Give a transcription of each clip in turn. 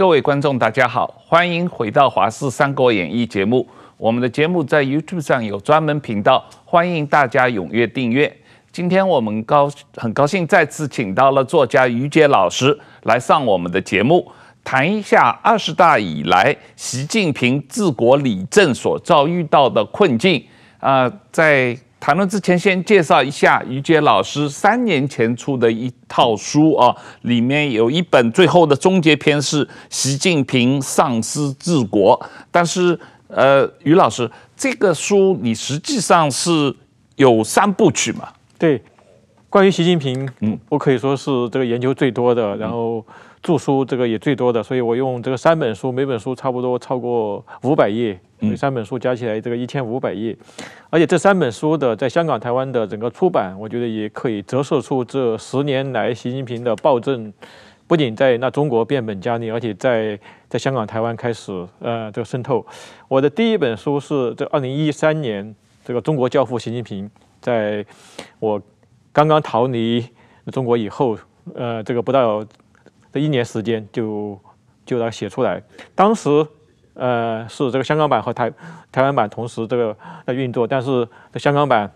各位观众，大家好，欢迎回到《华视三国演义》节目。我们的节目在 YouTube 上有专门频道，欢迎大家踊跃订阅。今天我们高很高兴再次请到了作家于杰老师来上我们的节目，谈一下二十大以来习近平治国理政所遭遇到的困境啊，在。谈论之前，先介绍一下于杰老师三年前出的一套书啊，里面有一本最后的终结篇是《习近平丧失治国》，但是呃，于老师这个书你实际上是有三部曲嘛？对，关于习近平，嗯，我可以说是这个研究最多的，然后。著书这个也最多的，所以我用这个三本书，每本书差不多超过五百页，这三本书加起来这个一千五百页。而且这三本书的在香港、台湾的整个出版，我觉得也可以折射出这十年来习近平的暴政，不仅在那中国变本加厉，而且在在香港、台湾开始呃这个渗透。我的第一本书是这二零一三年，这个中国教父习近平，在我刚刚逃离中国以后，呃，这个不到。这一年时间就就来写出来。当时，呃，是这个香港版和台台湾版同时这个在运作，但是香港版，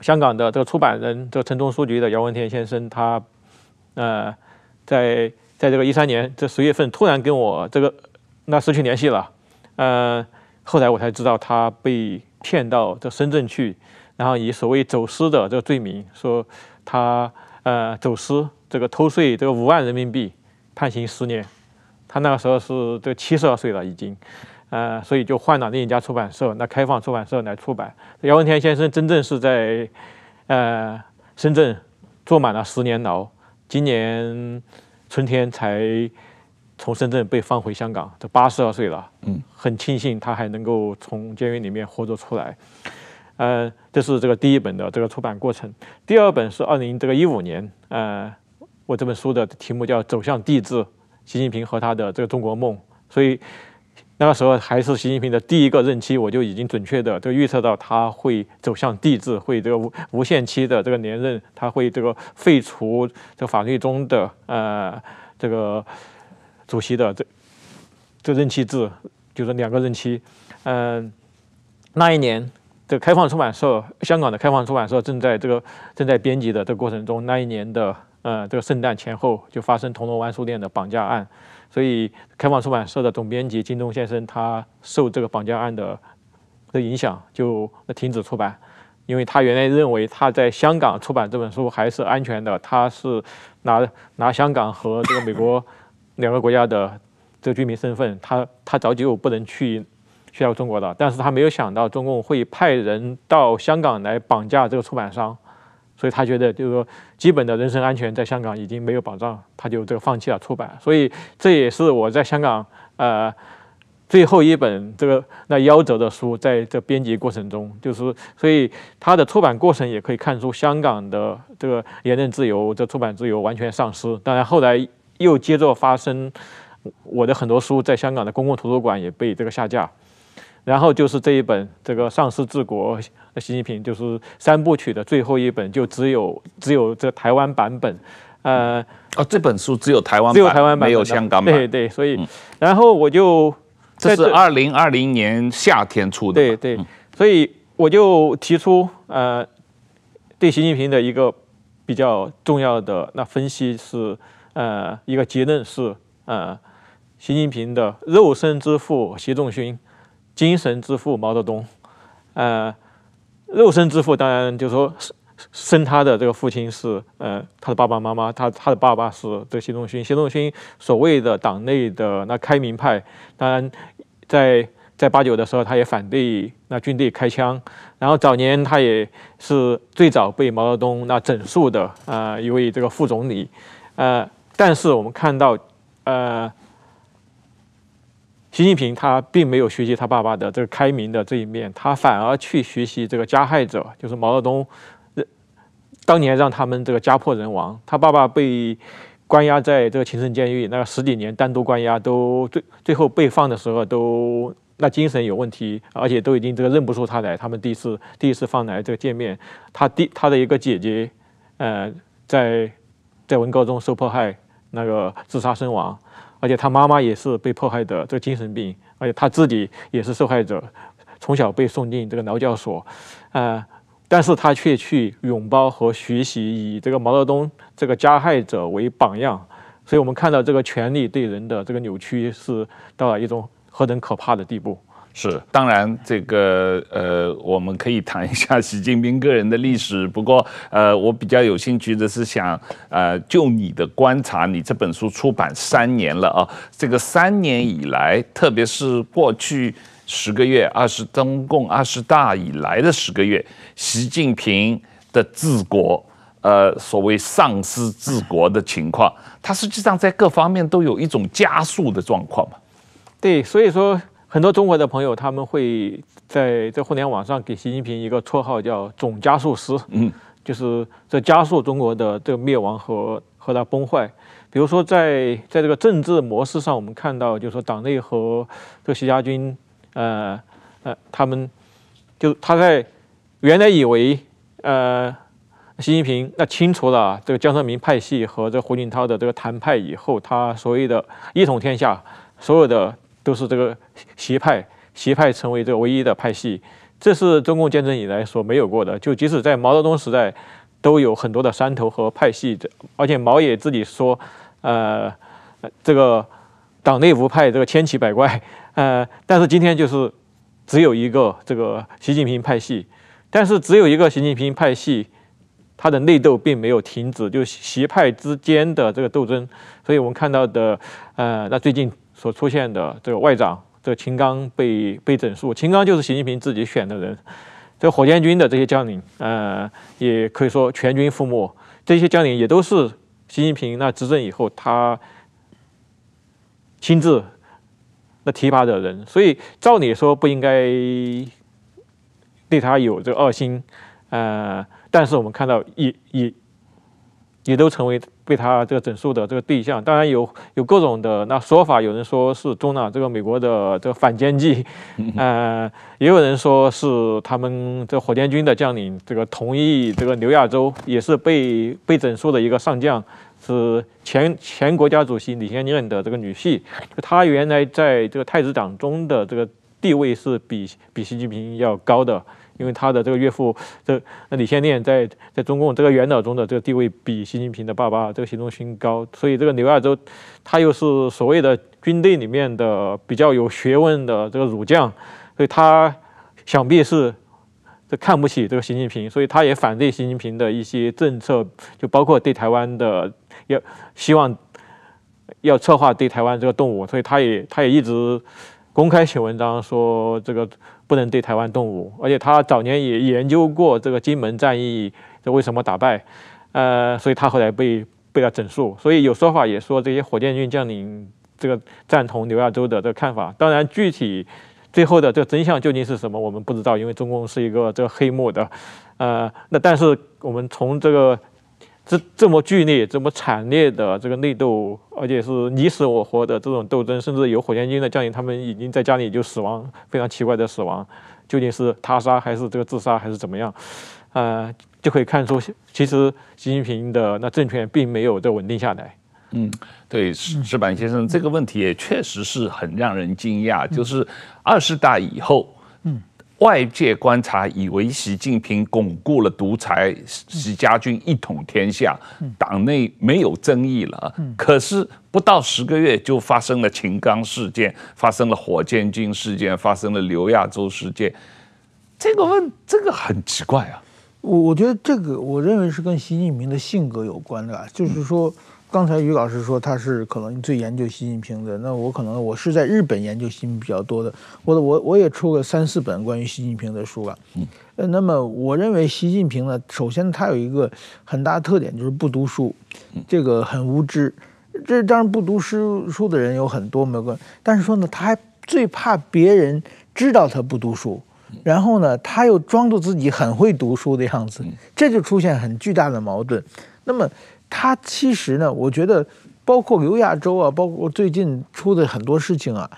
香港的这个出版人，这个城钟书局的姚文田先生，他呃，在在这个一三年这十月份突然跟我这个那失去联系了，呃，后来我才知道他被骗到这深圳去，然后以所谓走私的这个罪名说他呃走私。这个偷税，这个五万人民币，判刑十年，他那个时候是这七十二岁了已经，呃，所以就换了另一家出版社，那开放出版社来出版。姚文田先生真正是在呃深圳坐满了十年牢，今年春天才从深圳被放回香港，这八十二岁了，嗯，很庆幸他还能够从监狱里面活着出来，呃，这是这个第一本的这个出版过程。第二本是二零这个一五年，呃。我这本书的题目叫《走向帝制：习近平和他的这个中国梦》，所以那个时候还是习近平的第一个任期，我就已经准确的这个预测到他会走向帝制，会这个无无限期的这个连任，他会这个废除这个法律中的呃这个主席的这这任期制，就是两个任期。嗯，那一年，这个开放出版社，香港的开放出版社正在这个正在编辑的这过程中，那一年的。呃，这个圣诞前后就发生铜锣湾书店的绑架案，所以开放出版社的总编辑金东先生他受这个绑架案的的影响就停止出版，因为他原来认为他在香港出版这本书还是安全的，他是拿拿香港和这个美国两个国家的这个居民身份，他他早就不能去去到中国的，但是他没有想到中共会派人到香港来绑架这个出版商。所以他觉得，就是说，基本的人身安全在香港已经没有保障，他就这个放弃了出版。所以这也是我在香港，呃，最后一本这个那夭折的书，在这编辑过程中，就是所以它的出版过程也可以看出香港的这个言论自由、这出版自由完全丧失。当然后来又接着发生，我的很多书在香港的公共图书馆也被这个下架。然后就是这一本《这个上市治国》，习近平就是三部曲的最后一本，就只有只有这台湾版本，呃，哦，这本书只有台湾，只有台湾版，没有香港版，对对。所以，然后我就这是二零二零年夏天出的，对对。所以我就提出，呃，对习近平的一个比较重要的那分析是，呃，一个结论是，呃，习近平的肉身之父习仲勋。精神之父毛泽东，呃，肉身之父当然就是说生生他的这个父亲是呃他的爸爸妈妈，他他的爸爸是这习仲勋，习仲勋所谓的党内的那开明派，当然在在八九的时候他也反对那军队开枪，然后早年他也是最早被毛泽东那整肃的啊一位这个副总理，呃，但是我们看到呃。习近平他并没有学习他爸爸的这个开明的这一面，他反而去学习这个加害者，就是毛泽东，当年让他们这个家破人亡，他爸爸被关押在这个秦城监狱，那个十几年单独关押，都最最后被放的时候都那精神有问题，而且都已经这个认不出他来。他们第一次第一次放来这个见面，他第他的一个姐姐，呃，在在文革中受迫害，那个自杀身亡。而且他妈妈也是被迫害的这个精神病，而且他自己也是受害者，从小被送进这个劳教所，啊，但是他却去拥抱和学习以这个毛泽东这个加害者为榜样，所以我们看到这个权力对人的这个扭曲是到了一种何等可怕的地步。是，当然，这个呃，我们可以谈一下习近平个人的历史。不过，呃，我比较有兴趣的是想，呃，就你的观察，你这本书出版三年了啊，这个三年以来，特别是过去十个月，二十中共二十大以来的十个月，习近平的治国，呃，所谓“丧失治国”的情况，它实际上在各方面都有一种加速的状况嘛？对，所以说。很多中国的朋友，他们会在在互联网上给习近平一个绰号，叫“总加速师”，嗯，就是在加速中国的这个灭亡和和它崩坏。比如说，在在这个政治模式上，我们看到，就是说党内和这个习家军，呃呃，他们就他在原来以为，呃，习近平那清除了这个江泽民派系和这胡锦涛的这个谈判以后，他所谓的“一统天下”，所有的。都是这个邪派，邪派成为这个唯一的派系，这是中共建政以来所没有过的。就即使在毛泽东时代，都有很多的山头和派系，这而且毛也自己说，呃，这个党内无派，这个千奇百怪，呃，但是今天就是只有一个这个习近平派系，但是只有一个习近平派系，他的内斗并没有停止，就邪派之间的这个斗争，所以我们看到的，呃，那最近。所出现的这个外长，这个秦刚被被整肃，秦刚就是习近平自己选的人。这火箭军的这些将领，呃，也可以说全军覆没。这些将领也都是习近平那执政以后，他亲自那提拔的人，所以照理说不应该对他有这个恶心，呃，但是我们看到一一。也都成为被他这个整肃的这个对象。当然有有各种的那说法，有人说是中了这个美国的这个反间计，呃，也有人说是他们这火箭军的将领这个同意这个刘亚洲也是被被整肃的一个上将，是前前国家主席李先念的这个女婿，他原来在这个太子党中的这个地位是比比习近平要高的。因为他的这个岳父，这那李先念在在中共这个元老中的这个地位比习近平的爸爸这个习仲勋高，所以这个刘亚洲，他又是所谓的军队里面的比较有学问的这个儒将，所以他想必是这看不起这个习近平，所以他也反对习近平的一些政策，就包括对台湾的要希望要策划对台湾这个动武，所以他也他也一直公开写文章说这个。不能对台湾动武，而且他早年也研究过这个金门战役，这为什么打败？呃，所以他后来被被他整肃，所以有说法也说这些火箭军将领这个赞同刘亚洲的这个看法。当然，具体最后的这个真相究竟是什么，我们不知道，因为中共是一个这个黑幕的，呃，那但是我们从这个。这这么剧烈、这么惨烈的这个内斗，而且是你死我活的这种斗争，甚至有火箭军的将领，他们已经在家里就死亡，非常奇怪的死亡，究竟是他杀还是这个自杀还是怎么样？呃，就可以看出，其实习近平的那政权并没有在稳定下来。嗯，对，石板先生这个问题也确实是很让人惊讶，就是二十大以后，嗯。外界观察以为习近平巩固了独裁，习家军一统天下，党内没有争议了。可是不到十个月就发生了秦刚事件，发生了火箭军事件，发生了刘亚洲事件。这个问，这个很奇怪啊！我我觉得这个，我认为是跟习近平的性格有关的，就是说。刚才于老师说他是可能最研究习近平的，那我可能我是在日本研究习近平比较多的，我我我也出过三四本关于习近平的书吧。嗯，呃，那么我认为习近平呢，首先他有一个很大特点就是不读书，这个很无知。这当然不读诗书的人有很多没有关，但是说呢，他还最怕别人知道他不读书，然后呢，他又装作自己很会读书的样子，这就出现很巨大的矛盾。那么。他其实呢，我觉得，包括刘亚洲啊，包括最近出的很多事情啊，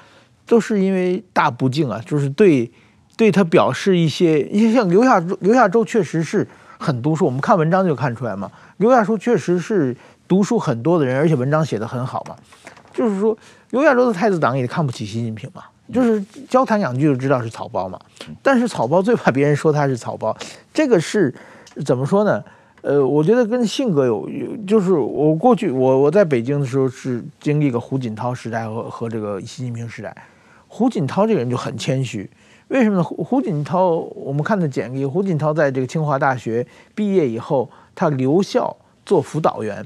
都是因为大不敬啊，就是对对他表示一些，因为像刘亚洲，刘亚洲确实是很读书，我们看文章就看出来嘛。刘亚洲确实是读书很多的人，而且文章写的很好嘛。就是说，刘亚洲的太子党也看不起习近平嘛，就是交谈两句就知道是草包嘛。但是草包最怕别人说他是草包，这个是怎么说呢？呃，我觉得跟性格有有，就是我过去我我在北京的时候是经历个胡锦涛时代和和这个习近平时代。胡锦涛这个人就很谦虚，为什么呢？胡胡锦涛我们看的简历，胡锦涛在这个清华大学毕业以后，他留校做辅导员，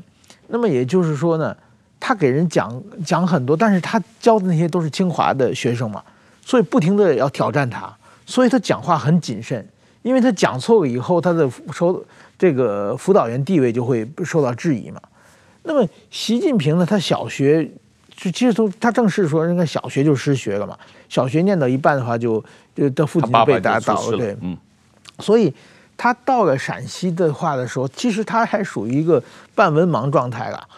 那么也就是说呢，他给人讲讲很多，但是他教的那些都是清华的学生嘛，所以不停的要挑战他，所以他讲话很谨慎，因为他讲错了以后，他的受。这个辅导员地位就会受到质疑嘛？那么习近平呢？他小学就其实从他正式说应该小学就失学了嘛？小学念到一半的话，就就他父亲被打倒了，对，嗯。所以他到了陕西的话的时候，其实他还属于一个半文盲状态了。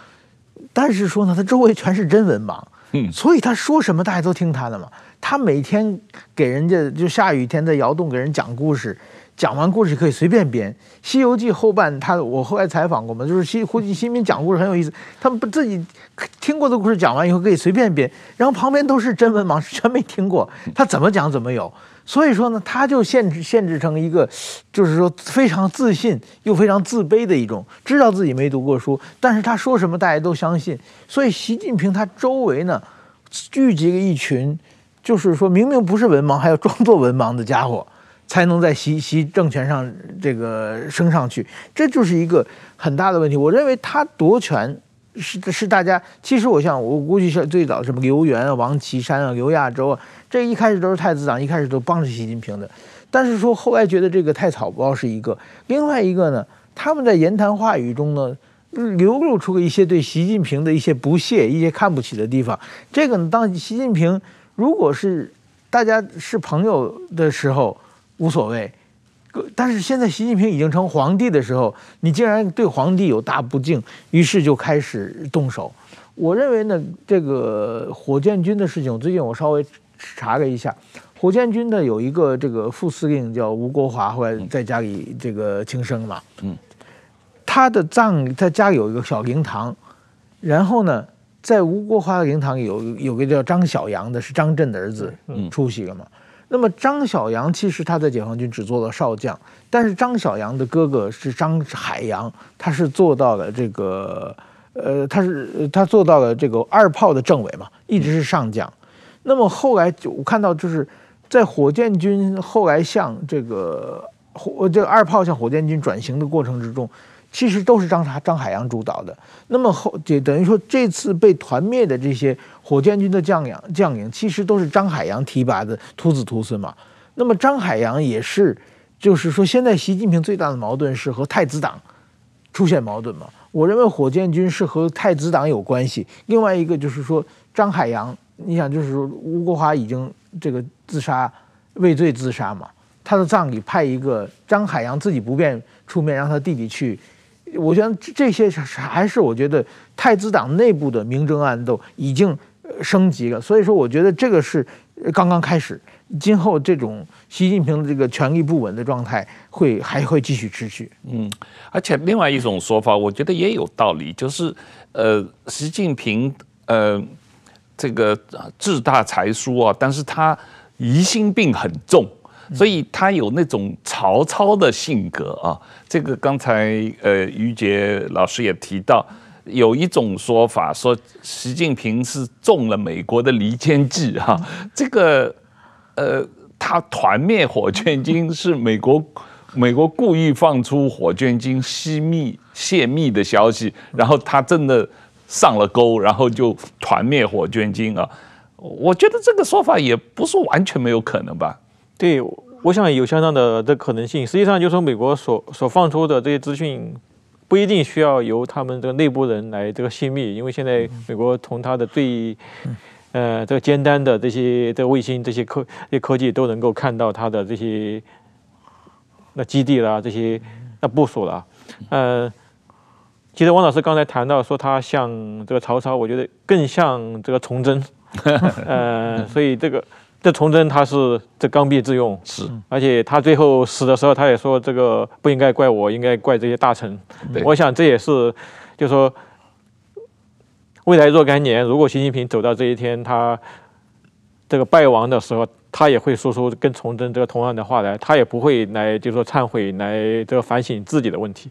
但是说呢，他周围全是真文盲，嗯，所以他说什么大家都听他的嘛。他每天给人家就下雨天在窑洞给人讲故事。讲完故事可以随便编，《西游记》后半他我后来采访过嘛，就是西胡记新兵讲故事很有意思，他们不自己听过的故事讲完以后可以随便编，然后旁边都是真文盲，全没听过，他怎么讲怎么有，所以说呢，他就限制限制成一个，就是说非常自信又非常自卑的一种，知道自己没读过书，但是他说什么大家都相信，所以习近平他周围呢聚集了一群，就是说明明不是文盲还要装作文盲的家伙。才能在习习政权上这个升上去，这就是一个很大的问题。我认为他夺权是是大家，其实我想我估计是最早什么刘源啊、王岐山啊、刘亚洲啊，这一开始都是太子党，一开始都帮着习近平的。但是说后来觉得这个太草包是一个，另外一个呢，他们在言谈话语中呢流露出了一些对习近平的一些不屑、一些看不起的地方。这个当习近平如果是大家是朋友的时候。无所谓，但是现在习近平已经成皇帝的时候，你竟然对皇帝有大不敬，于是就开始动手。我认为呢，这个火箭军的事情，最近我稍微查了一下，火箭军的有一个这个副司令叫吴国华，后来在家里这个轻生嘛，嗯，他的葬他家里有一个小灵堂，然后呢，在吴国华的灵堂有有个叫张小阳的，是张震的儿子，出席了嘛。那么张小阳其实他在解放军只做了少将，但是张小阳的哥哥是张海洋，他是做到了这个，呃，他是他做到了这个二炮的政委嘛，一直是上将。那么后来就我看到就是在火箭军后来向这个火这个二炮向火箭军转型的过程之中。其实都是张啥张海洋主导的，那么后就等于说这次被团灭的这些火箭军的将领将领，其实都是张海洋提拔的徒子徒孙嘛。那么张海洋也是，就是说现在习近平最大的矛盾是和太子党出现矛盾嘛。我认为火箭军是和太子党有关系。另外一个就是说张海洋，你想就是说吴国华已经这个自杀，畏罪自杀嘛，他的葬礼派一个张海洋自己不便出面，让他弟弟去。我觉得这些还是我觉得太子党内部的明争暗斗已经升级了，所以说我觉得这个是刚刚开始，今后这种习近平的这个权力不稳的状态会还会继续持续。嗯，而且另外一种说法，我觉得也有道理，就是呃，习近平呃这个志大才疏啊，但是他疑心病很重。所以他有那种曹操的性格啊，这个刚才呃于杰老师也提到，有一种说法说习近平是中了美国的离间计哈，这个呃他团灭火箭军是美国美国故意放出火箭军泄密泄密的消息，然后他真的上了钩，然后就团灭火箭军啊，我觉得这个说法也不是完全没有可能吧。对，我想有相当的这可能性。实际上，就说美国所所放出的这些资讯，不一定需要由他们这个内部人来这个泄密，因为现在美国从他的最，呃，这个简单的这些这个卫星，这些科这科技，都能够看到他的这些那基地啦，这些那部署了。呃，其实王老师刚才谈到说他像这个曹操，我觉得更像这个崇祯。呃，所以这个。这崇祯他是这刚愎自用，是，而且他最后死的时候，他也说这个不应该怪我，应该怪这些大臣。我想这也是，就说未来若干年，如果习近平走到这一天，他这个败亡的时候，他也会说出跟崇祯这个同样的话来，他也不会来就说忏悔，来这个反省自己的问题。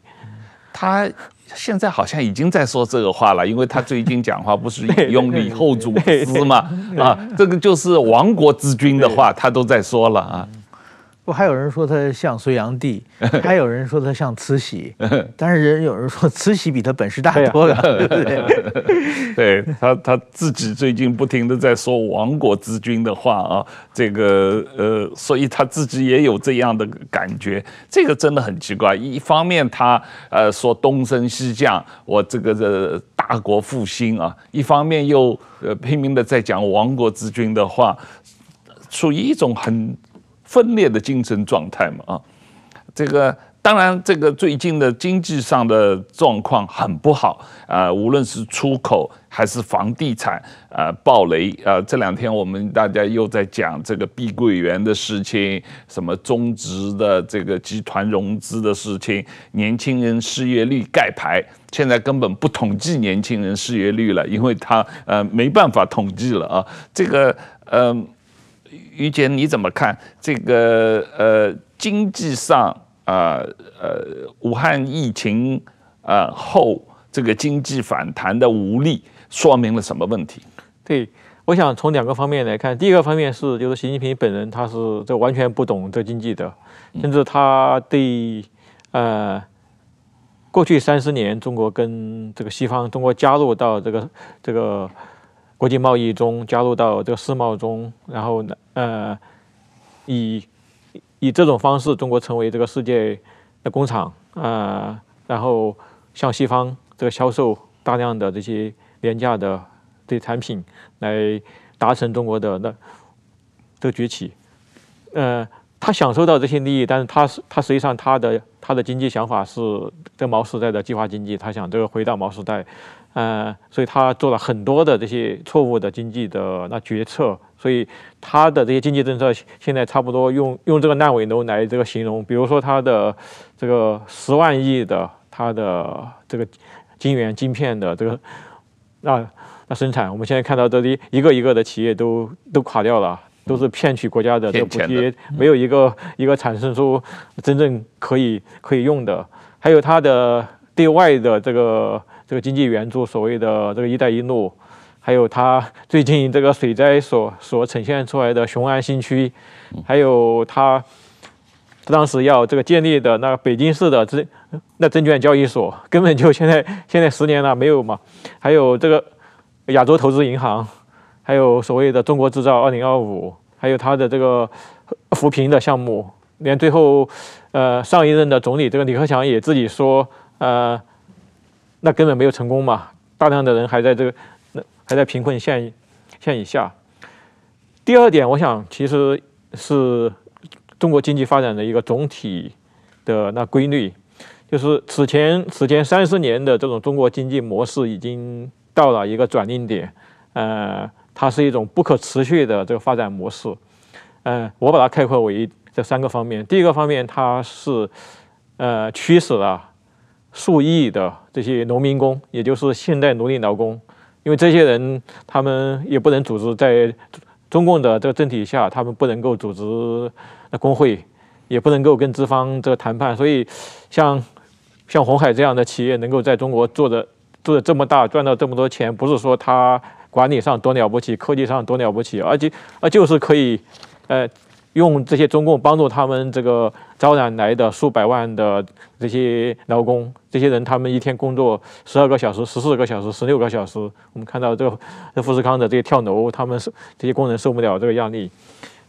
他现在好像已经在说这个话了，因为他最近讲话不是 用李后主诗嘛？啊，这个就是亡国之君的话，他都在说了啊。不还有人说他像隋炀帝，还有人说他像慈禧，但是人有人说慈禧比他本事大多了。对 他他自己最近不停的在说亡国之君的话啊，这个呃，所以他自己也有这样的感觉，这个真的很奇怪。一方面他呃说东升西降，我这个这大国复兴啊，一方面又呃拼命的在讲亡国之君的话，属于一种很。分裂的精神状态嘛啊，这个当然，这个最近的经济上的状况很不好啊，无论是出口还是房地产，呃，暴雷啊，这两天我们大家又在讲这个碧桂园的事情，什么中植的这个集团融资的事情，年轻人失业率盖牌，现在根本不统计年轻人失业率了，因为他呃没办法统计了啊，这个嗯。于姐，你怎么看这个？呃，经济上啊，呃，武汉疫情啊后，这个经济反弹的无力，说明了什么问题？对，我想从两个方面来看。第一个方面是，就是习近平本人他是这完全不懂这经济的，甚至他对呃过去三十年中国跟这个西方，中国加入到这个这个。国际贸易中加入到这个世贸中，然后呢，呃，以以这种方式，中国成为这个世界的工厂啊，然后向西方这个销售大量的这些廉价的这些产品，来达成中国的那的崛起。呃，他享受到这些利益，但是他他实际上他的他的经济想法是这毛时代的计划经济，他想这个回到毛时代。呃，所以他做了很多的这些错误的经济的那决策，所以他的这些经济政策现在差不多用用这个烂尾楼来这个形容，比如说他的这个十万亿的他的这个晶圆晶片的这个那那生产，我们现在看到这里一个一个的企业都都垮掉了，都是骗取国家的这个补贴，没有一个一个产生出真正可以可以用的，还有他的对外的这个。这个经济援助，所谓的这个“一带一路”，还有他最近这个水灾所所呈现出来的雄安新区，还有他当时要这个建立的那个北京市的证那证券交易所，根本就现在现在十年了没有嘛？还有这个亚洲投资银行，还有所谓的中国制造二零二五，还有他的这个扶贫的项目，连最后呃上一任的总理这个李克强也自己说呃。那根本没有成功嘛，大量的人还在这个，那还在贫困线线以下。第二点，我想其实是中国经济发展的一个总体的那规律，就是此前此前三十年的这种中国经济模式已经到了一个转定点，呃，它是一种不可持续的这个发展模式。嗯，我把它概括为这三个方面。第一个方面，它是呃，驱使了。数亿的这些农民工，也就是现代奴隶劳工，因为这些人他们也不能组织在中共的这个政体下，他们不能够组织工会，也不能够跟资方这个谈判，所以像像红海这样的企业能够在中国做的做的这么大，赚到这么多钱，不是说他管理上多了不起，科技上多了不起，而且啊就是可以，呃。用这些中共帮助他们这个招揽来的数百万的这些劳工，这些人他们一天工作十二个小时、十四个小时、十六个小时。我们看到这这富士康的这些跳楼，他们是这些工人受不了这个压力。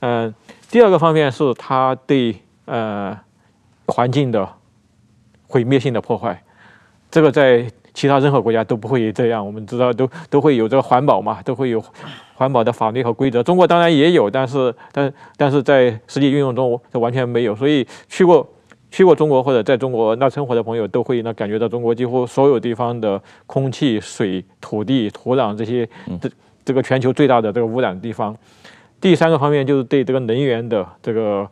嗯，第二个方面是他对呃环境的毁灭性的破坏，这个在其他任何国家都不会这样。我们知道都都会有这个环保嘛，都会有。环保的法律和规则，中国当然也有，但是但但是在实际运用中，这完全没有。所以去过去过中国或者在中国那生活的朋友，都会那感觉到中国几乎所有地方的空气、水、土地、土壤这些，这这个全球最大的这个污染地方。第三个方面就是对这个能源的这个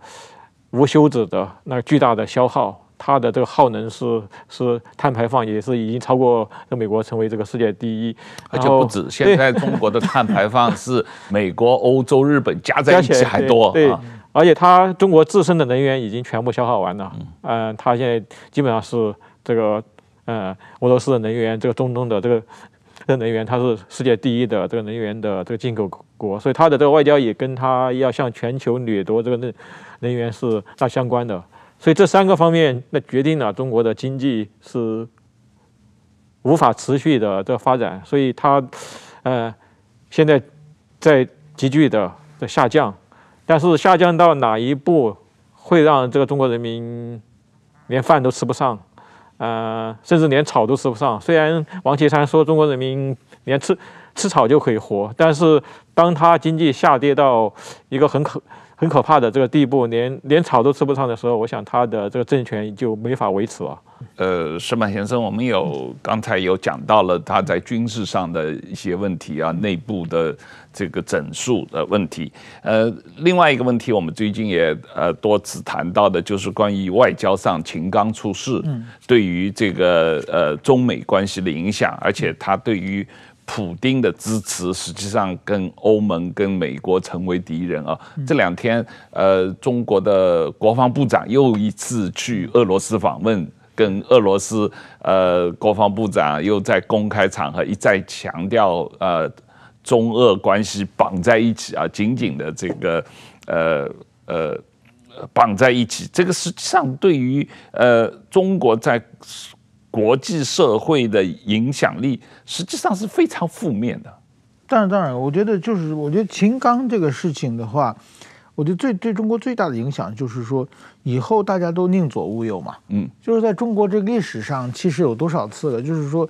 无休止的那巨大的消耗。它的这个耗能是是碳排放也是已经超过美国成为这个世界第一，而且不止，现在中国的碳排放是美国、欧洲、日本 加在一起还多。对，而且它中国自身的能源已经全部消耗完了，呃，它现在基本上是这个呃俄罗斯的能源、这个中东的这个的能源，它是世界第一的这个能源的这个进口国，所以它的这个外交也跟它要向全球掠夺这个能能源是大相关的。所以这三个方面，那决定了中国的经济是无法持续的这发展，所以它，呃，现在在急剧的在下降，但是下降到哪一步会让这个中国人民连饭都吃不上，呃，甚至连草都吃不上？虽然王岐山说中国人民连吃吃草就可以活，但是当他经济下跌到一个很可。很可怕的这个地步，连连草都吃不上的时候，我想他的这个政权就没法维持了。呃，石满先生，我们有刚才有讲到了他在军事上的一些问题啊，内部的这个整肃的问题。呃，另外一个问题，我们最近也呃多次谈到的，就是关于外交上秦刚出事，对于这个呃中美关系的影响，而且他对于。普京的支持实际上跟欧盟、跟美国成为敌人啊！这两天，呃，中国的国防部长又一次去俄罗斯访问，跟俄罗斯，呃，国防部长又在公开场合一再强调，呃，中俄关系绑在一起啊，紧紧的这个，呃呃，绑在一起。这个实际上对于呃中国在。国际社会的影响力实际上是非常负面的。但是，当然，我觉得就是，我觉得秦刚这个事情的话，我觉得最对中国最大的影响就是说，以后大家都宁左毋右嘛。嗯，就是在中国这个历史上，其实有多少次了？就是说，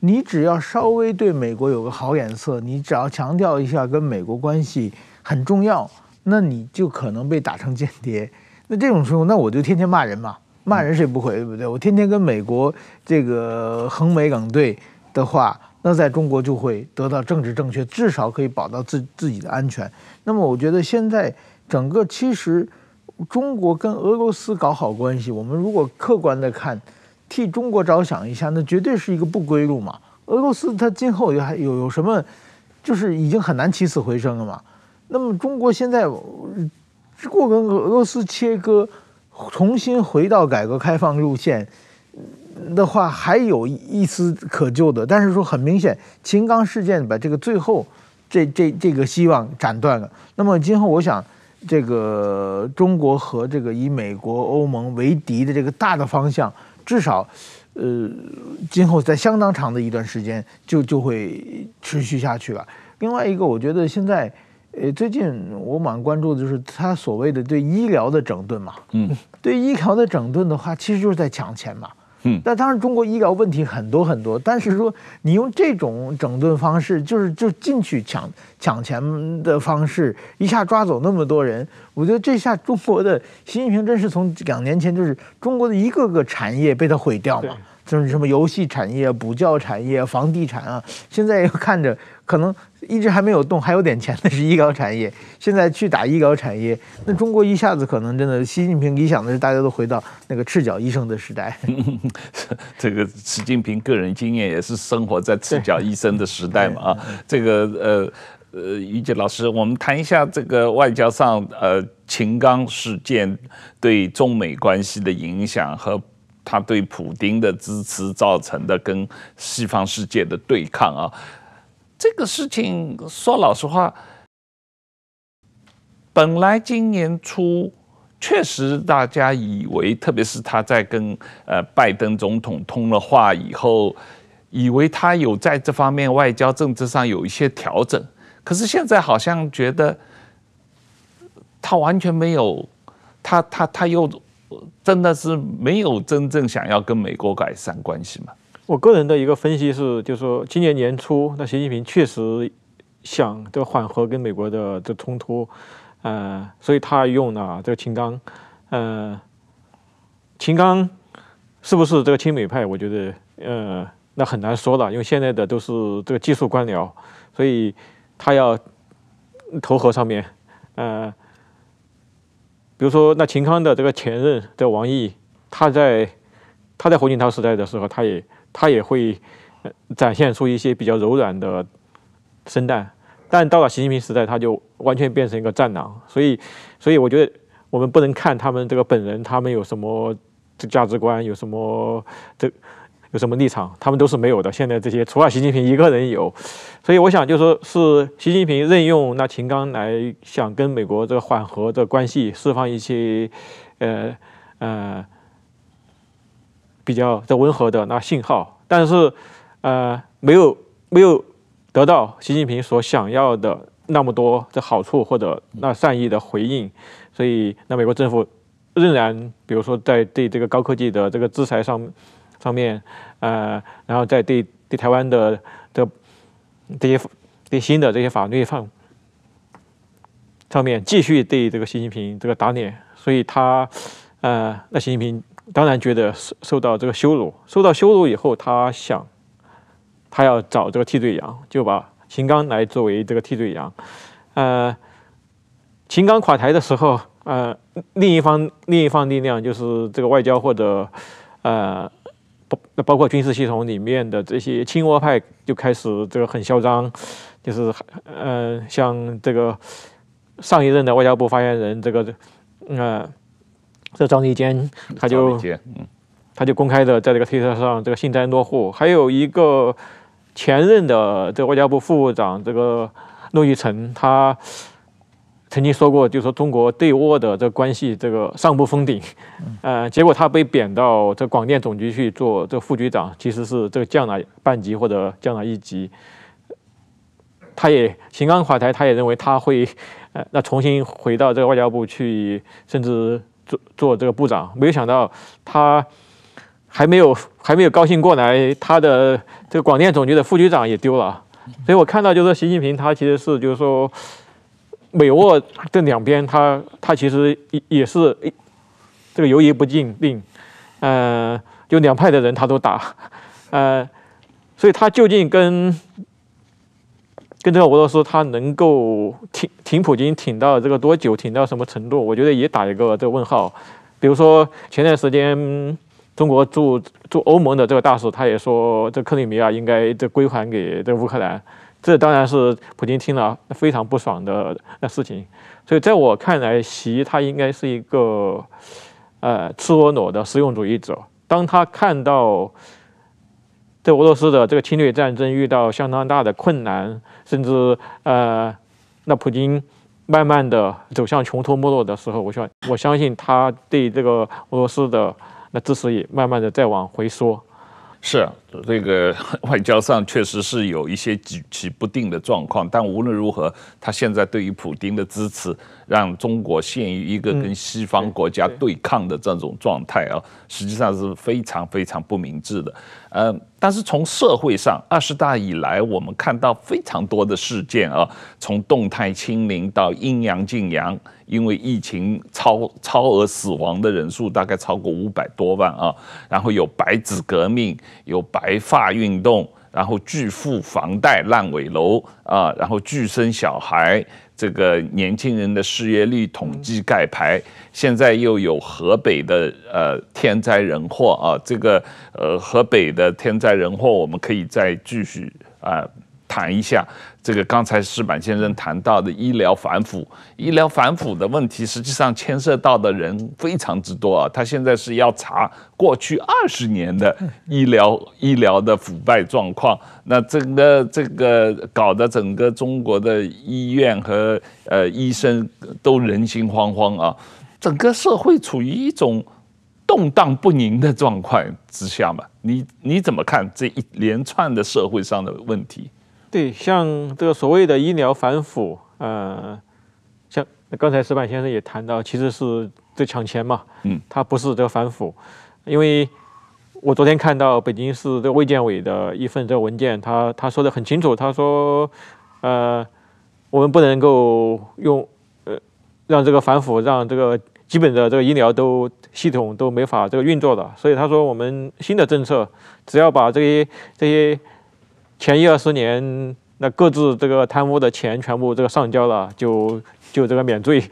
你只要稍微对美国有个好眼色，你只要强调一下跟美国关系很重要，那你就可能被打成间谍。那这种时候，那我就天天骂人嘛。骂人谁不会，对不对？我天天跟美国这个横眉冷对的话，那在中国就会得到政治正确，至少可以保到自自己的安全。那么，我觉得现在整个其实中国跟俄罗斯搞好关系，我们如果客观的看，替中国着想一下，那绝对是一个不归路嘛。俄罗斯它今后有还有有什么，就是已经很难起死回生了嘛。那么，中国现在过跟俄罗斯切割。重新回到改革开放路线的话，还有一丝可救的。但是说很明显，秦刚事件把这个最后这这这个希望斩断了。那么今后我想，这个中国和这个以美国欧盟为敌的这个大的方向，至少呃，今后在相当长的一段时间就就会持续下去了。另外一个，我觉得现在呃，最近我蛮关注的就是他所谓的对医疗的整顿嘛，嗯。对医疗的整顿的话，其实就是在抢钱嘛。嗯，但当然中国医疗问题很多很多，但是说你用这种整顿方式，就是就进去抢抢钱的方式，一下抓走那么多人，我觉得这下中国的习近平真是从两年前就是中国的一个个产业被他毁掉嘛。就是什么游戏产业、补教产业、房地产啊，现在又看着可能一直还没有动，还有点钱的是医疗产业，现在去打医疗产业，那中国一下子可能真的，习近平理想的是大家都回到那个赤脚医生的时代。这个习近平个人经验也是生活在赤脚医生的时代嘛啊。这个呃呃于杰老师，我们谈一下这个外交上呃秦刚事件对中美关系的影响和。他对普京的支持造成的跟西方世界的对抗啊，这个事情说老实话，本来今年初确实大家以为，特别是他在跟呃拜登总统通了话以后，以为他有在这方面外交政治上有一些调整，可是现在好像觉得他完全没有，他他他又。真的是没有真正想要跟美国改善关系嘛？我个人的一个分析是，就是说今年年初，那习近平确实想这个缓和跟美国的这冲突，呃，所以他用了这个秦刚，呃，秦刚是不是这个亲美派？我觉得，呃，那很难说了，因为现在的都是这个技术官僚，所以他要投河上面，呃。比如说，那秦康的这个前任的王毅，他在他在胡锦涛时代的时候，他也他也会展现出一些比较柔软的声带，但到了习近平时代，他就完全变成一个战狼。所以，所以我觉得我们不能看他们这个本人，他们有什么这价值观，有什么这。有什么立场？他们都是没有的。现在这些除了习近平一个人有，所以我想就说是习近平任用那秦刚来想跟美国这个缓和的关系，释放一些呃呃比较的温和的那信号。但是呃没有没有得到习近平所想要的那么多的好处或者那善意的回应，所以那美国政府仍然比如说在对这个高科技的这个制裁上。方面，呃，然后再对对台湾的的这些对新的这些法律上上面继续对这个习近平这个打脸，所以他呃，那习近平当然觉得受受到这个羞辱，受到羞辱以后，他想他要找这个替罪羊，就把秦刚来作为这个替罪羊，呃，秦刚垮台的时候，呃，另一方另一方力量就是这个外交或者呃。包包括军事系统里面的这些亲俄派就开始这个很嚣张，就是呃像这个上一任的外交部发言人这个呃这张立坚他就他就公开的在这个推特上这个幸灾乐祸，还有一个前任的这个外交部副部长这个陆玉成他。曾经说过，就是说中国对俄的这关系，这个上不封顶。呃，结果他被贬到这广电总局去做这副局长，其实是这个降了半级或者降了一级。他也秦刚垮台，他也认为他会呃，那重新回到这个外交部去，甚至做做这个部长。没有想到他还没有还没有高兴过来，他的这个广电总局的副局长也丢了。所以我看到，就是习近平他其实是就是说。美沃这两边，他他其实也也是，这个犹豫不进，定，呃，就两派的人他都打，呃，所以他究竟跟跟这个俄罗斯，他能够挺挺普京挺到这个多久，挺到什么程度？我觉得也打一个这个问号。比如说前段时间中国驻驻欧盟的这个大使，他也说这克里米亚应该这归还给这乌克兰。这当然是普京听了非常不爽的那事情，所以在我看来，习他应该是一个，呃，赤裸裸的实用主义者。当他看到在俄罗斯的这个侵略战争遇到相当大的困难，甚至呃，那普京慢慢的走向穷途末路的时候，我相我相信他对这个俄罗斯的那支持也慢慢的在往回缩。是。这个 外交上确实是有一些举棋不定的状况，但无论如何，他现在对于普京的支持，让中国陷于一个跟西方国家对抗的这种状态啊，实际上是非常非常不明智的。嗯，但是从社会上，二十大以来，我们看到非常多的事件啊，从动态清零到阴阳禁阳，因为疫情超超额死亡的人数大概超过五百多万啊，然后有白纸革命，有白。白发运动，然后拒付房贷、烂尾楼啊，然后拒生小孩，这个年轻人的失业率统计盖牌，现在又有河北的呃天灾人祸啊，这个呃河北的天灾人祸，我们可以再继续啊谈一下。这个刚才石板先生谈到的医疗反腐、医疗反腐的问题，实际上牵涉到的人非常之多啊。他现在是要查过去二十年的医疗、医疗的腐败状况，那整个这个搞得整个中国的医院和呃医生都人心惶惶啊，整个社会处于一种动荡不宁的状况之下嘛。你你怎么看这一连串的社会上的问题？对，像这个所谓的医疗反腐，呃，像刚才石板先生也谈到，其实是这抢钱嘛，嗯，他不是这个反腐，因为我昨天看到北京市这个卫健委的一份这个文件，他他说的很清楚，他说，呃，我们不能够用呃让这个反腐让这个基本的这个医疗都系统都没法这个运作的，所以他说我们新的政策只要把这些这些。前一二十年，那各自这个贪污的钱全部这个上交了，就就这个免罪。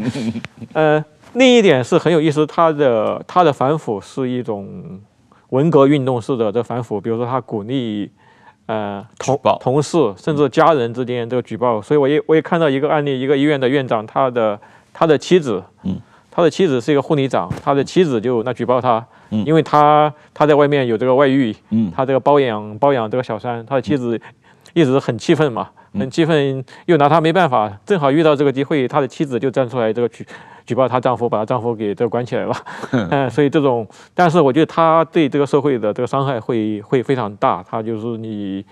呃，另一点是很有意思，他的他的反腐是一种文革运动式的这反腐，比如说他鼓励呃同同事甚至家人之间这个举报，所以我也我也看到一个案例，一个医院的院长，他的他的妻子，嗯，他的妻子是一个护理长，他的妻子就那举报他。嗯，因为他他在外面有这个外遇，嗯，他这个包养包养这个小三，他的妻子一直很气愤嘛，很气愤又拿他没办法，正好遇到这个机会，他的妻子就站出来这个举举报他丈夫，把他丈夫给这个关起来了。嗯，所以这种，但是我觉得他对这个社会的这个伤害会会非常大，他就是你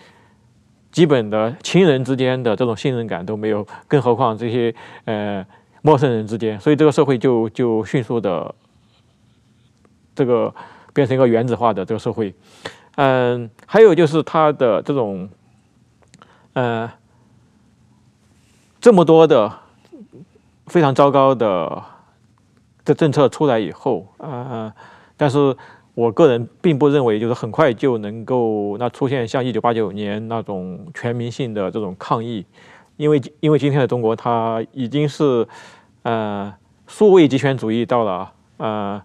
基本的亲人之间的这种信任感都没有，更何况这些呃陌生人之间，所以这个社会就就迅速的。这个变成一个原子化的这个社会，嗯，还有就是它的这种，呃，这么多的非常糟糕的这政策出来以后，呃，但是我个人并不认为就是很快就能够那出现像一九八九年那种全民性的这种抗议，因为因为今天的中国它已经是呃数位集权主义到了呃。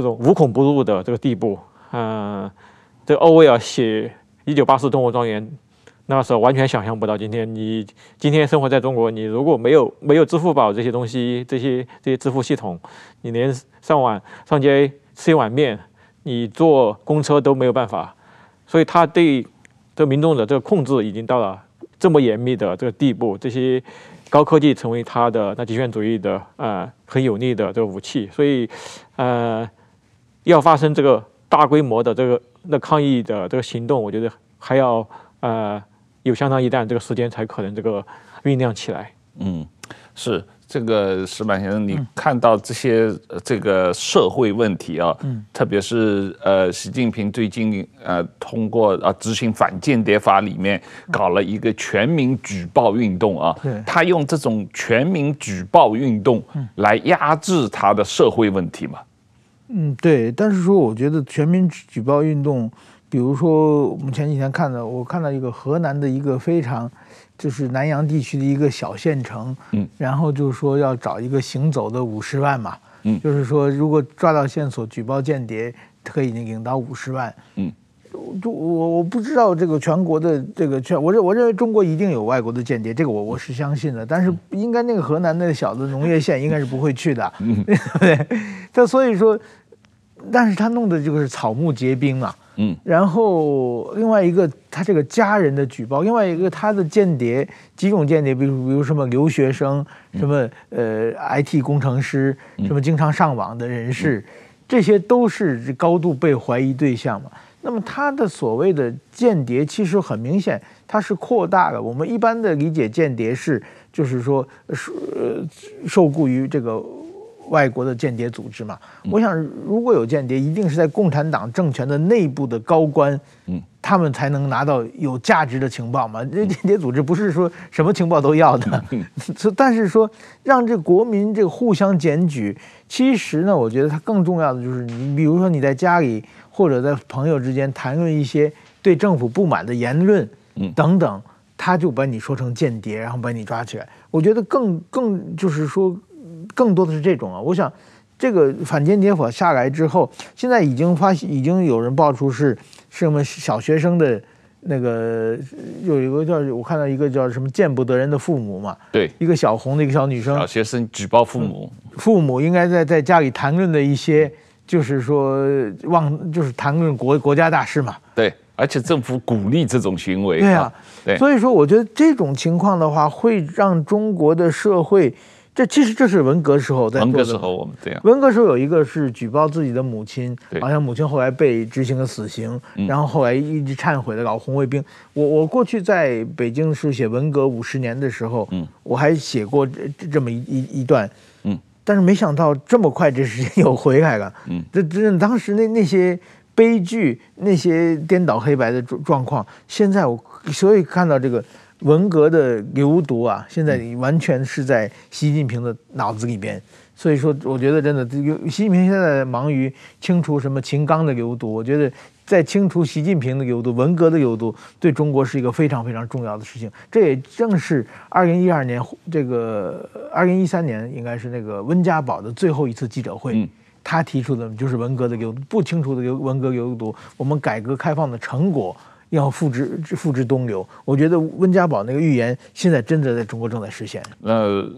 这种无孔不入的这个地步，嗯，这欧威尔写《一九八四》《动物庄园》，那时候完全想象不到今天。你今天生活在中国，你如果没有没有支付宝这些东西，这些这些支付系统，你连上网上街吃一碗面，你坐公车都没有办法。所以他对这民众的这个控制已经到了这么严密的这个地步。这些高科技成为他的那极权主义的啊很有力的这个武器。所以，呃。要发生这个大规模的这个那抗议的这个行动，我觉得还要呃有相当一段这个时间才可能这个酝酿起来。嗯，是这个石板先生，你看到这些这个社会问题啊，特别是呃，习近平最近呃通过啊执行反间谍法里面搞了一个全民举报运动啊，他用这种全民举报运动来压制他的社会问题嘛？嗯，对，但是说，我觉得全民举报运动，比如说我们前几天看的，我看到一个河南的一个非常，就是南阳地区的一个小县城，嗯，然后就是说要找一个行走的五十万嘛，嗯，就是说如果抓到线索举报间谍，可以领到五十万，嗯，就我我不知道这个全国的这个全，我认我认为中国一定有外国的间谍，这个我我是相信的，但是应该那个河南那个小的农业县应该是不会去的，对不对？他所以说。但是他弄的就是草木皆兵嘛，嗯，然后另外一个他这个家人的举报，另外一个他的间谍，几种间谍，比如比如什么留学生，什么呃 IT 工程师，什么经常上网的人士，这些都是高度被怀疑对象嘛。那么他的所谓的间谍，其实很明显，他是扩大了。我们一般的理解间谍是，就是说受受雇于这个。外国的间谍组织嘛，我想如果有间谍，一定是在共产党政权的内部的高官，嗯，他们才能拿到有价值的情报嘛。这间谍组织不是说什么情报都要的，但是说让这国民这互相检举，其实呢，我觉得它更重要的就是，你比如说你在家里或者在朋友之间谈论一些对政府不满的言论，嗯，等等，他就把你说成间谍，然后把你抓起来。我觉得更更就是说。更多的是这种啊，我想，这个反间谍法下来之后，现在已经发，现，已经有人爆出是是什么小学生的那个有一个叫，我看到一个叫什么见不得人的父母嘛，对，一个小红的一个小女生，小学生举报父母，父母应该在在家里谈论的一些，就是说忘就是谈论国国家大事嘛，对，而且政府鼓励这种行为，对对所以说我觉得这种情况的话，会让中国的社会。这其实这是文革时候在文革时候我们这样。文革时候有一个是举报自己的母亲，好像母亲后来被执行了死刑，然后后来一直忏悔的老红卫兵。我我过去在北京是写文革五十年的时候，嗯，我还写过这么一一段，嗯，但是没想到这么快这时间 又回来了，嗯，这这当时那那些悲剧、那些颠倒黑白的状状况，现在我所以看到这个。文革的流毒啊，现在完全是在习近平的脑子里边。所以说，我觉得真的，习近平现在忙于清除什么秦刚的流毒，我觉得在清除习近平的流毒、文革的流毒，对中国是一个非常非常重要的事情。这也正是二零一二年这个二零一三年，应该是那个温家宝的最后一次记者会，他提出的就是文革的流毒，不清除的流文革流毒，我们改革开放的成果。要付之付之东流，我觉得温家宝那个预言现在真的在中国正在实现。那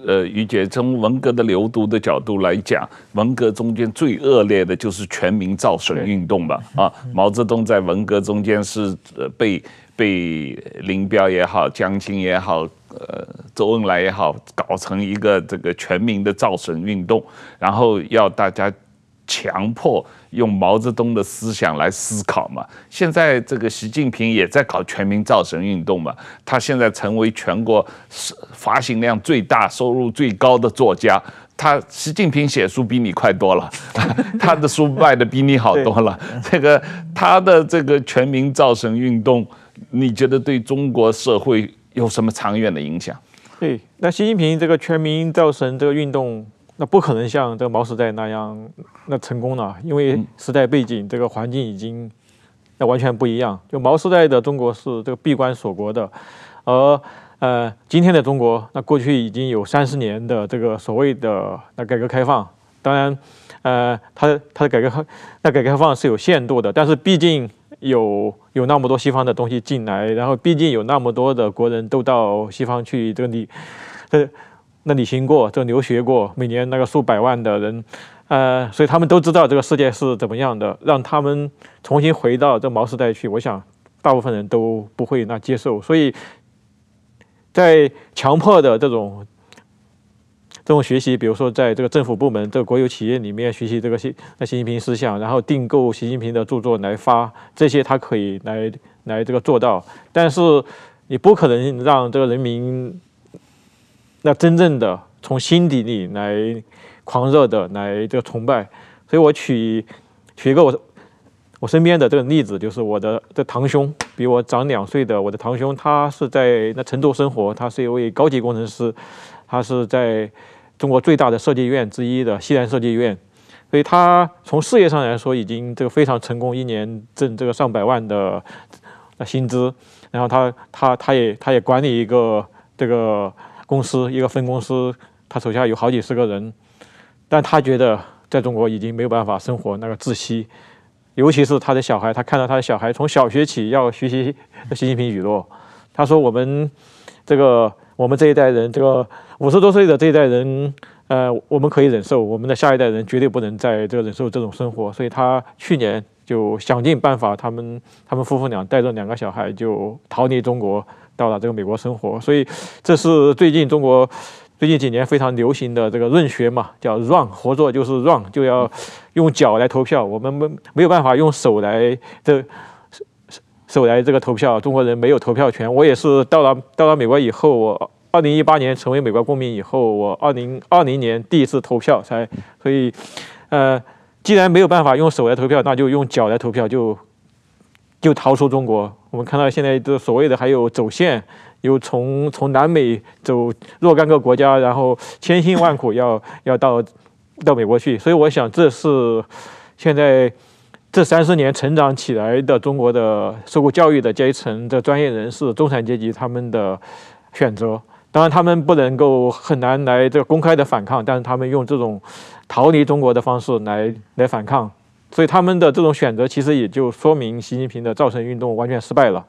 呃，于姐从文革的流毒的角度来讲，文革中间最恶劣的就是全民造神运动吧？啊，毛泽东在文革中间是被被林彪也好、江青也好、呃周恩来也好搞成一个这个全民的造神运动，然后要大家。强迫用毛泽东的思想来思考嘛？现在这个习近平也在搞全民造神运动嘛？他现在成为全国是发行量最大、收入最高的作家。他习近平写书比你快多了，他的书卖的比你好多了。这个他的这个全民造神运动，你觉得对中国社会有什么长远的影响？对，那习近平这个全民造神这个运动。那不可能像这个毛时代那样，那成功了，因为时代背景这个环境已经那完全不一样。就毛时代的中国是这个闭关锁国的，而呃今天的中国，那过去已经有三十年的这个所谓的那改革开放。当然，呃，它它的改革那改革开放是有限度的，但是毕竟有有那么多西方的东西进来，然后毕竟有那么多的国人都到西方去这里。那你行过，这留学过，每年那个数百万的人，呃，所以他们都知道这个世界是怎么样的。让他们重新回到这毛时代去，我想大部分人都不会那接受。所以在强迫的这种这种学习，比如说在这个政府部门、这个国有企业里面学习这个新那习近平思想，然后订购习近平的著作来发这些，他可以来来这个做到。但是你不可能让这个人民。那真正的从心底里来狂热的来这个崇拜，所以我取取一个我我身边的这个例子，就是我的这堂兄比我长两岁的我的堂兄，他是在那成都生活，他是一位高级工程师，他是在中国最大的设计院之一的西南设计院，所以他从事业上来说已经这个非常成功，一年挣这个上百万的薪资，然后他他他也他也管理一个这个。公司一个分公司，他手下有好几十个人，但他觉得在中国已经没有办法生活，那个窒息，尤其是他的小孩，他看到他的小孩从小学起要学习 习近平语录，他说我们这个我们这一代人，这个五十多岁的这一代人，呃，我们可以忍受，我们的下一代人绝对不能再这个忍受这种生活，所以他去年就想尽办法，他们他们夫妇俩带着两个小孩就逃离中国。到了这个美国生活，所以这是最近中国最近几年非常流行的这个润学”嘛，叫 “run 合作”，就是 “run”，就要用脚来投票。我们没没有办法用手来这手手来这个投票，中国人没有投票权。我也是到了到了美国以后，我二零一八年成为美国公民以后，我二零二零年第一次投票才可以。呃，既然没有办法用手来投票，那就用脚来投票，就。就逃出中国，我们看到现在这所谓的还有走线，有从从南美走若干个国家，然后千辛万苦要要到到美国去。所以我想，这是现在这三十年成长起来的中国的受过教育的阶层、的专业人士、中产阶级他们的选择。当然，他们不能够很难来这个公开的反抗，但是他们用这种逃离中国的方式来来反抗。所以他们的这种选择，其实也就说明习近平的造神运动完全失败了。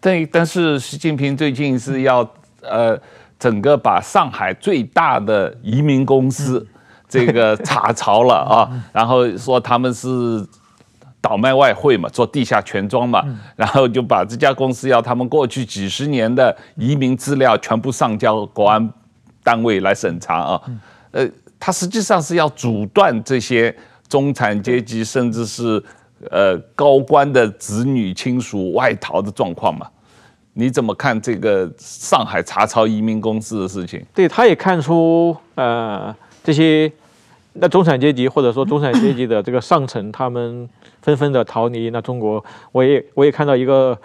对，但是习近平最近是要呃，整个把上海最大的移民公司 这个查抄 了啊，然后说他们是倒卖外汇嘛，做地下钱庄嘛，然后就把这家公司要他们过去几十年的移民资料全部上交国安单位来审查啊，呃，他实际上是要阻断这些。中产阶级甚至是呃高官的子女亲属外逃的状况嘛？你怎么看这个上海查抄移民公司的事情？对，他也看出呃这些那中产阶级或者说中产阶级的这个上层，他们纷纷的逃离那中国。我也我也看到一个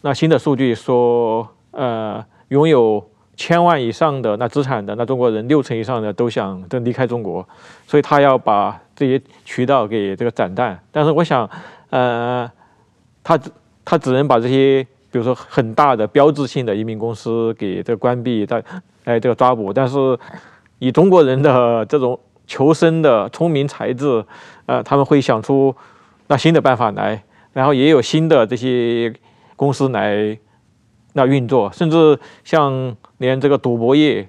那新的数据说呃拥有。千万以上的那资产的那中国人，六成以上的都想都离开中国，所以他要把这些渠道给这个斩断。但是我想，呃，他他只能把这些，比如说很大的标志性的移民公司给这个关闭，他哎这个抓捕。但是以中国人的这种求生的聪明才智，呃，他们会想出那新的办法来，然后也有新的这些公司来。那运作，甚至像连这个赌博业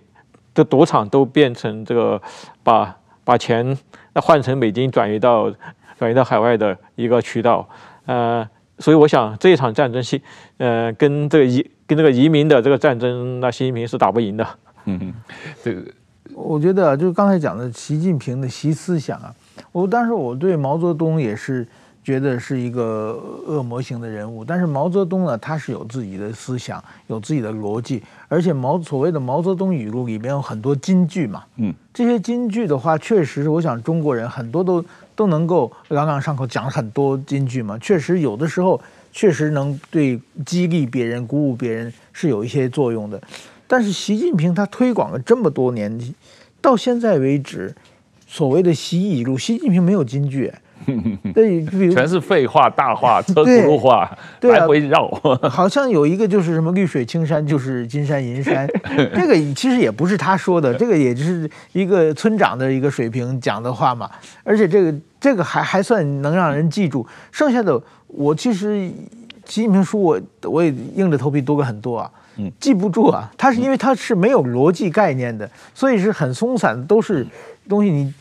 的赌场都变成这个把把钱那换成美金转移到转移到海外的一个渠道，呃，所以我想这一场战争是呃，跟这个移跟这个移民的这个战争，那习近平是打不赢的。嗯，这个我觉得就刚才讲的习近平的习思想啊，我但是我对毛泽东也是。觉得是一个恶魔型的人物，但是毛泽东呢，他是有自己的思想，有自己的逻辑，而且毛所谓的毛泽东语录里面有很多金句嘛，嗯，这些金句的话，确实，我想中国人很多都都能够朗朗上口，讲很多金句嘛，确实有的时候确实能对激励别人、鼓舞别人是有一些作用的。但是习近平他推广了这么多年，到现在为止，所谓的习语录，习近平没有金句。对，全是废话大话，扯 轱辘话，来回绕。好像有一个就是什么绿水青山就是金山银山，这个其实也不是他说的，这个也就是一个村长的一个水平讲的话嘛。而且这个这个还还算能让人记住，剩下的我其实习近平书我我也硬着头皮读过很多啊，记不住啊。他是因为他是没有逻辑概念的，所以是很松散，都是东西你。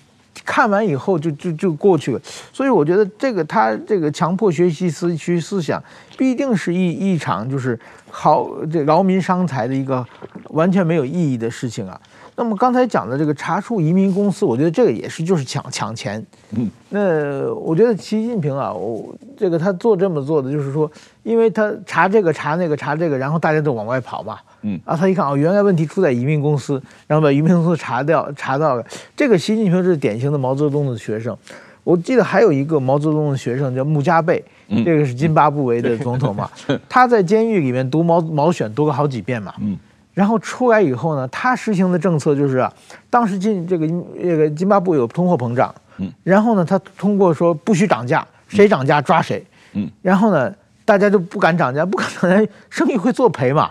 看完以后就就就过去了，所以我觉得这个他这个强迫学习思区思想，必定是一一场就是好这劳民伤财的一个完全没有意义的事情啊。那么刚才讲的这个查处移民公司，我觉得这个也是就是抢抢钱。嗯，那我觉得习近平啊，我这个他做这么做的就是说，因为他查这个查那个查这个，然后大家都往外跑嘛。嗯啊，他一看哦，原来问题出在移民公司，然后把移民公司查掉，查到了。这个习近平是典型的毛泽东的学生，我记得还有一个毛泽东的学生叫穆加贝，这个是津巴布韦的总统嘛，他在监狱里面读毛毛选读了好几遍嘛，嗯，然后出来以后呢，他实行的政策就是，当时津这个这个津巴布有通货膨胀，嗯，然后呢，他通过说不许涨价，谁涨价抓谁，嗯，然后呢。大家就不敢涨价，不敢涨价，生意会做赔嘛？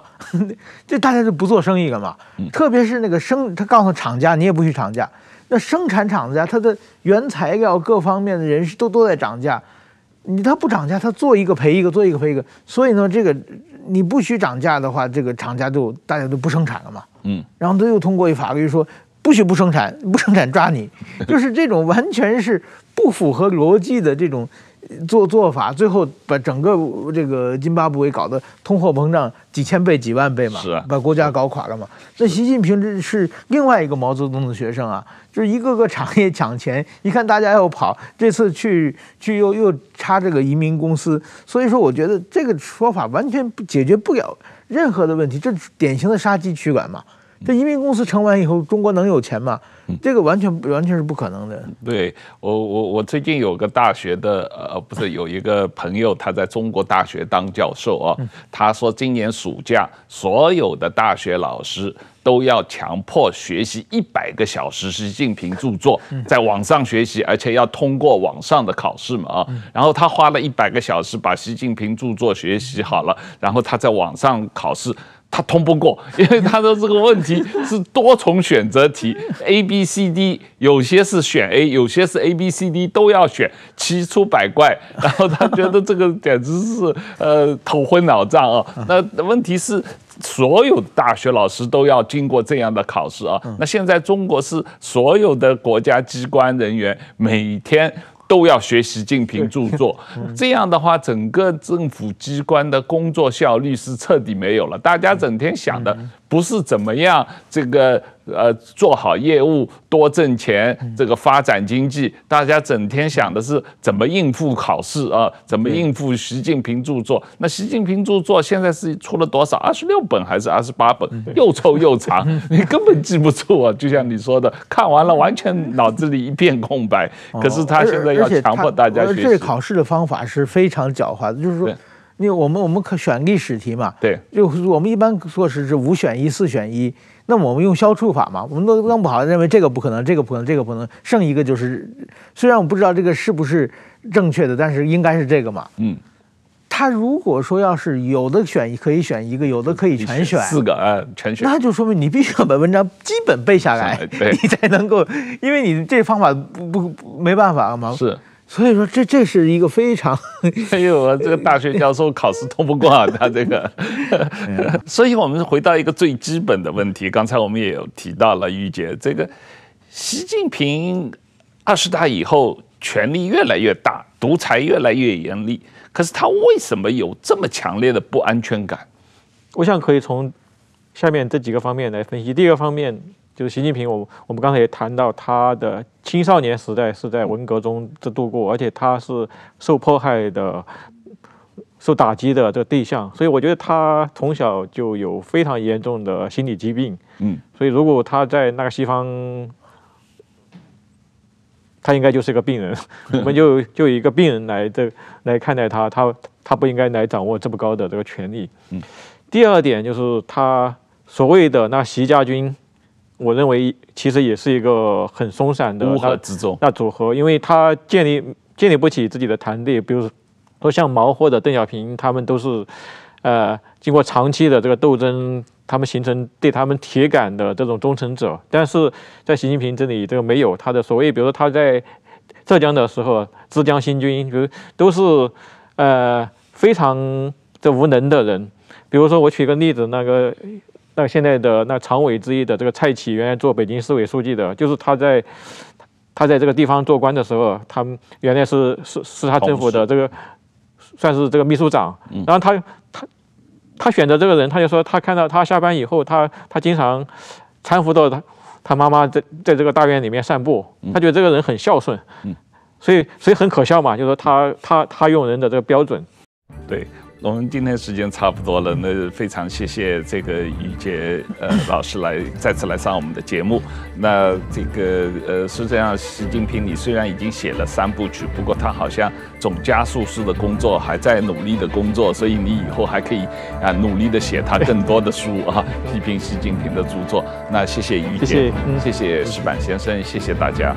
这 大家就不做生意了嘛？特别是那个生，他告诉厂家，你也不许涨价。那生产厂家，他的原材料各方面的人士都都在涨价，你他不涨价，他做一个赔一个，做一个赔一个。所以呢，这个你不许涨价的话，这个厂家就大家都不生产了嘛。嗯。然后他又通过一法律说，不许不生产，不生产抓你，就是这种完全是不符合逻辑的这种。做做法最后把整个这个津巴布韦搞得通货膨胀几千倍几万倍嘛，是把国家搞垮了嘛？那习近平这是另外一个毛泽东的学生啊，就是一个个产业抢钱，一看大家要跑，这次去去又又插这个移民公司，所以说我觉得这个说法完全解决不了任何的问题，这典型的杀鸡取卵嘛。这移民公司成完以后，中国能有钱吗？这个完全完全是不可能的。对我我我最近有个大学的呃，不是有一个朋友，他在中国大学当教授啊。他说今年暑假，所有的大学老师都要强迫学习一百个小时习近平著作，在网上学习，而且要通过网上的考试嘛啊。然后他花了一百个小时把习近平著作学习好了，然后他在网上考试。他通不过，因为他说这个问题是多重选择题，A、B、C、D，有些是选 A，有些是 A、B、C、D 都要选，奇出百怪。然后他觉得这个简直是呃头昏脑胀啊。那问题是，所有大学老师都要经过这样的考试啊。那现在中国是所有的国家机关人员每天。都要学习近平著作，这样的话，整个政府机关的工作效率是彻底没有了。大家整天想的。不是怎么样，这个呃，做好业务多挣钱，这个发展经济，大家整天想的是怎么应付考试啊，怎么应付习近平著作。那习近平著作现在是出了多少？二十六本还是二十八本？又臭又长，你根本记不住啊。就像你说的，看完了完全脑子里一片空白。可是他现在要强迫大家学习。而且，考试的方法是非常狡猾的，就是说。因为我们我们可选历史题嘛，对，就我们一般说是是五选一、四选一，那我们用消除法嘛，我们都弄不好，认为这个不可能，这个不可能，这个不能，剩一个就是，虽然我不知道这个是不是正确的，但是应该是这个嘛。嗯，他如果说要是有的选可以选一个，有的可以全选四个，全选，那就说明你必须要把文章基本背下来，你才能够，因为你这方法不不没办法嘛。是。所以说，这这是一个非常 哎呦，这个大学教授考试通不过他这个。所以我们回到一个最基本的问题，刚才我们也有提到了，玉洁这个习近平二十大以后权力越来越大，独裁越来越严厉，可是他为什么有这么强烈的不安全感？我想可以从下面这几个方面来分析。第一个方面。就是习近平，我我们刚才也谈到，他的青少年时代是在文革中这度过，而且他是受迫害的、受打击的这个对象，所以我觉得他从小就有非常严重的心理疾病。嗯，所以如果他在那个西方，他应该就是个病人，我们就就一个病人来这来看待他，他他不应该来掌握这么高的这个权利。嗯，第二点就是他所谓的那习家军。我认为其实也是一个很松散的那之那组合，因为他建立建立不起自己的团队。比如说，像毛或者邓小平，他们都是呃经过长期的这个斗争，他们形成对他们铁杆的这种忠诚者。但是在习近平这里，这个没有他的所谓，比如说他在浙江的时候，浙江新军，比如都是呃非常这无能的人。比如说，我举个例子，那个。那现在的那常委之一的这个蔡奇，原来做北京市委书记的，就是他在他在这个地方做官的时候，他们原来是是是他政府的这个算是这个秘书长。然后他他他选择这个人，他就说他看到他下班以后，他他经常搀扶到他他妈妈在在这个大院里面散步，他觉得这个人很孝顺，所以所以很可笑嘛，就是说他他他用人的这个标准，对。我们今天时间差不多了，那非常谢谢这个于杰呃 老师来再次来上我们的节目。那这个呃，是这样，习近平你虽然已经写了三部曲，不过他好像总加速式的工作，还在努力的工作，所以你以后还可以啊努力的写他更多的书啊，批评习近平的著作。那谢谢于杰，谢谢石板先生，谢谢大家。